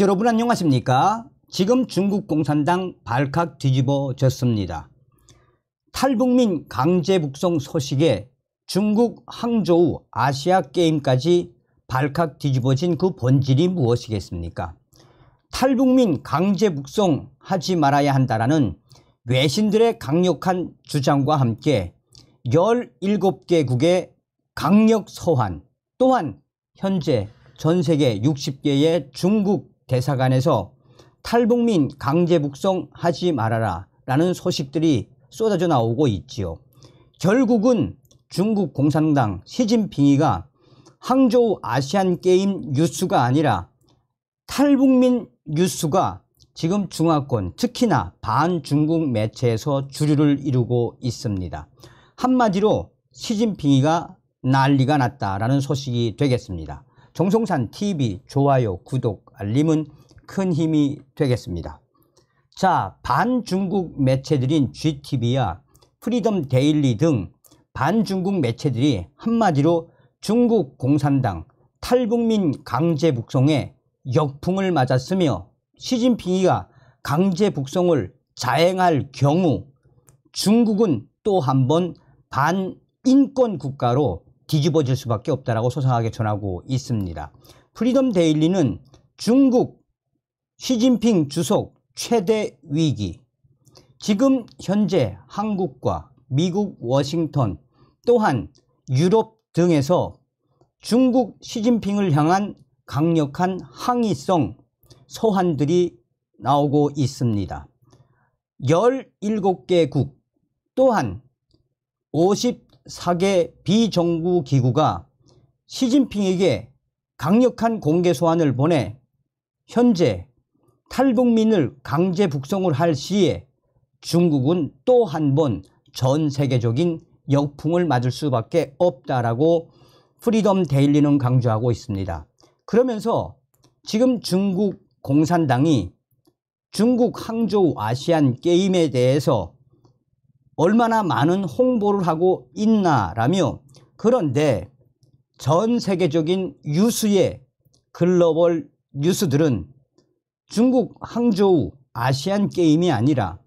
여러분 안녕하십니까? 지금 중국 공산당 발칵 뒤집어졌습니다. 탈북민 강제 북송 소식에 중국 항저우 아시아 게임까지 발칵 뒤집어진 그 본질이 무엇이겠습니까? 탈북민 강제 북송 하지 말아야 한다라는 외신들의 강력한 주장과 함께 17개국의 강력 소환 또한 현재 전 세계 60개의 중국 대사관에서 탈북민 강제 북송하지 말아라 라는 소식들이 쏟아져 나오고 있지요. 결국은 중국 공산당 시진핑이가 항저우 아시안 게임 뉴스가 아니라 탈북민 뉴스가 지금 중화권 특히나 반중국 매체에서 주류를 이루고 있습니다. 한마디로 시진핑이가 난리가 났다라는 소식이 되겠습니다. 정성산 TV 좋아요 구독 알림은 큰 힘이 되겠습니다. 자, 반중국 매체들인 g t v 와 프리덤 데일리 등 반중국 매체들이 한마디로 중국 공산당 탈북민 강제 북송에 역풍을 맞았으며 시진핑이가 강제 북송을 자행할 경우 중국은 또 한 번 반인권 국가로 뒤집어질 수밖에 없다라고 소상하게 전하고 있습니다. 프리덤 데일리는 중국 시진핑 주석 최대 위기 지금 현재 한국과 미국 워싱턴 또한 유럽 등에서 중국 시진핑을 향한 강력한 항의성 소환들이 나오고 있습니다. 17개국 또한 54개 비정부 기구가 시진핑에게 강력한 공개 소환을 보내 현재 탈북민을 강제 북송을 할 시에 중국은 또 한 번 전 세계적인 역풍을 맞을 수밖에 없다라고 프리덤 데일리는 강조하고 있습니다. 그러면서 지금 중국 공산당이 중국 항저우 아시안 게임에 대해서 얼마나 많은 홍보를 하고 있나라며 그런데 전 세계적인 유수의 글로벌 뉴스들은 중국 항저우 아시안 게임이 아니라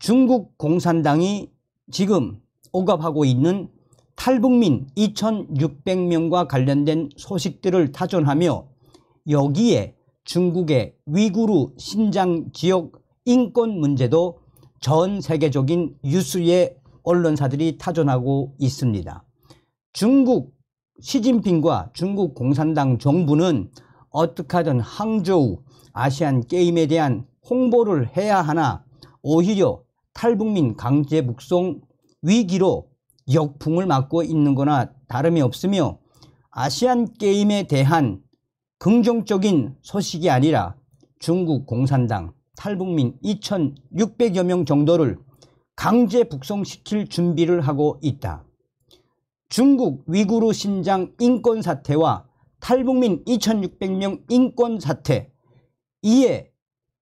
중국 공산당이 지금 억압하고 있는 탈북민 2600명과 관련된 소식들을 타전하며 여기에 중국의 위구르 신장 지역 인권 문제도 전 세계적인 뉴스의 언론사들이 타전하고 있습니다. 중국 시진핑과 중국 공산당 정부는 어떻하든 항저우 아시안 게임에 대한 홍보를 해야 하나 오히려 탈북민 강제 북송 위기로 역풍을 맞고 있는 거나 다름이 없으며 아시안 게임에 대한 긍정적인 소식이 아니라 중국 공산당 탈북민 2600여 명 정도를 강제 북송시킬 준비를 하고 있다. 중국 위구르 신장 인권 사태와 탈북민 2600명 인권사태 이에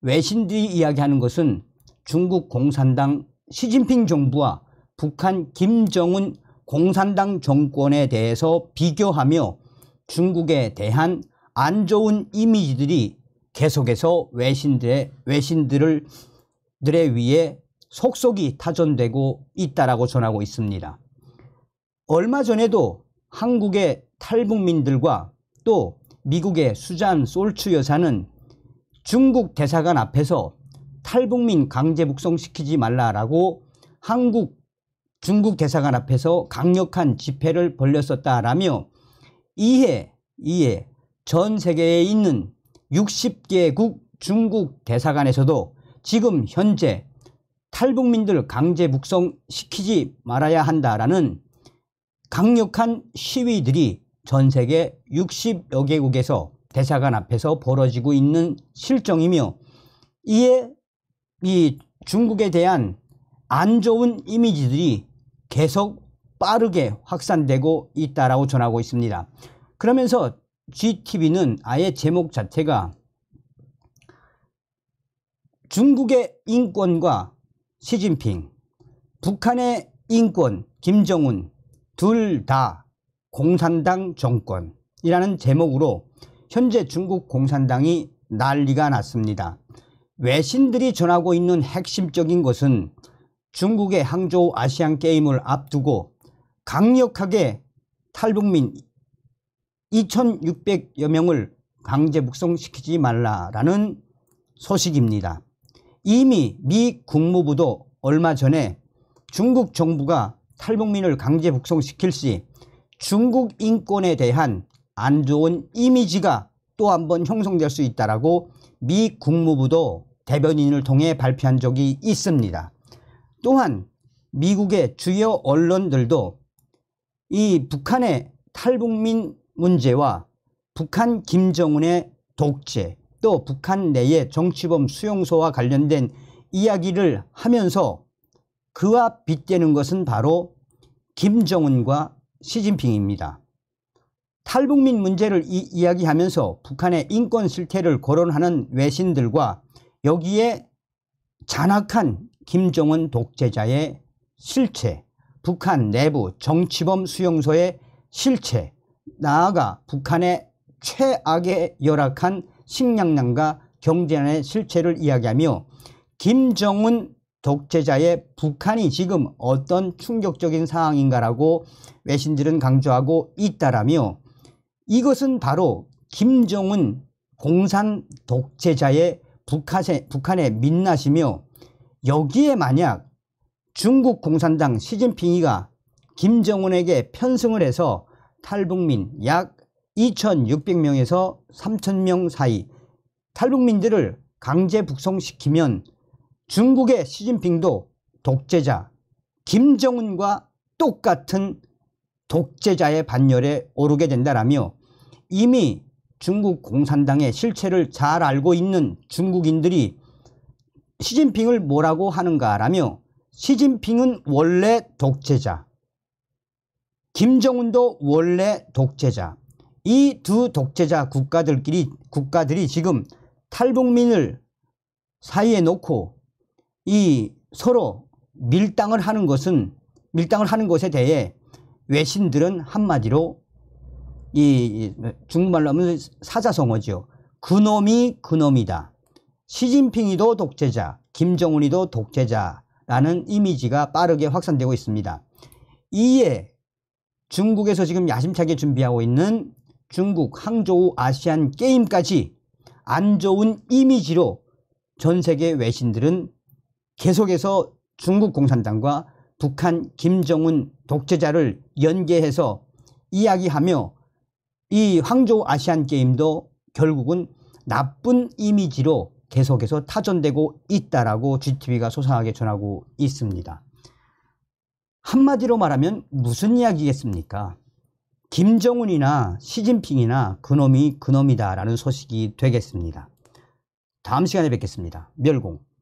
외신들이 이야기하는 것은 중국 공산당 시진핑 정부와 북한 김정은 공산당 정권에 대해서 비교하며 중국에 대한 안 좋은 이미지들이 계속해서 외신들의 외신들을 들에 위해 속속이 타전되고 있다라고 전하고 있습니다. 얼마 전에도 한국의 탈북민들과 또 미국의 수잔 솔츠 여사는 중국 대사관 앞에서 탈북민 강제 북송시키지 말라라고 한국 중국 대사관 앞에서 강력한 집회를 벌렸었다라며 이에이에전 세계에 있는 60개국 중국 대사관에서도 지금 현재 탈북민들 강제 북송시키지 말아야 한다라는 강력한 시위들이 전 세계 60여 개국에서 대사관 앞에서 벌어지고 있는 실정이며 이에 이 중국에 대한 안 좋은 이미지들이 계속 빠르게 확산되고 있다라고 전하고 있습니다. 그러면서 GTV는 아예 제목 자체가 중국의 인권과 시진핑, 북한의 인권, 김정은 둘다 공산당 정권이라는 제목으로 현재 중국 공산당이 난리가 났습니다. 외신들이 전하고 있는 핵심적인 것은 중국의 항조우 아시안 게임을 앞두고 강력하게 탈북민 2,600여 명을 강제 북송시키지 말라라는 소식입니다. 이미 미 국무부도 얼마 전에 중국 정부가 탈북민을 강제 북송시킬 시 중국 인권에 대한 안 좋은 이미지가 또 한 번 형성될 수 있다라고 미 국무부도 대변인을 통해 발표한 적이 있습니다. 또한 미국의 주요 언론들도 이 북한의 탈북민 문제와 북한 김정은의 독재 또 북한 내의 정치범 수용소와 관련된 이야기를 하면서 그와 빗대는 것은 바로 김정은과 시진핑입니다. 탈북민 문제를 이, 이야기하면서 북한의 인권 실태를 거론하는 외신들과 여기에 잔악한 김정은 독재자의 실체, 북한 내부 정치범 수용소의 실체, 나아가 북한의 최악의 열악한 식량난과 경제난의 실체를 이야기하며 김정은 독재자의 북한이 지금 어떤 충격적인 상황인가라고 외신들은 강조하고 있다라며 이것은 바로 김정은 공산 독재자의 북한의, 북한의 민낯이며 여기에 만약 중국 공산당 시진핑이가 김정은에게 편승을 해서 탈북민 약 2,600명에서 3,000명 사이 탈북민들을 강제 북송시키면 중국의 시진핑도 독재자 김정은과 똑같은 독재자의 반열에 오르게 된다라며 이미 중국 공산당의 실체를 잘 알고 있는 중국인들이 시진핑을 뭐라고 하는가라며 시진핑은 원래 독재자 김정은도 원래 독재자 이 두 독재자 국가들끼리 국가들이 지금 탈북민을 사이에 놓고 이 서로 밀당을 하는 것은 밀당을 하는 것에 대해 외신들은 한마디로 이 중국말로 하면 사자성어죠. 그놈이 그놈이다. 시진핑이도 독재자, 김정은이도 독재자라는 이미지가 빠르게 확산되고 있습니다. 이에 중국에서 지금 야심차게 준비하고 있는 중국 항저우 아시안 게임까지 안 좋은 이미지로 전 세계 외신들은 계속해서 중국 공산당과 북한 김정은 독재자를 연계해서 이야기하며 이 황조 아시안 게임도 결국은 나쁜 이미지로 계속해서 타전되고 있다라고 GTV가 소상하게 전하고 있습니다. 한마디로 말하면 무슨 이야기겠습니까? 김정은이나 시진핑이나 그놈이 그놈이다라는 소식이 되겠습니다. 다음 시간에 뵙겠습니다. 멸공.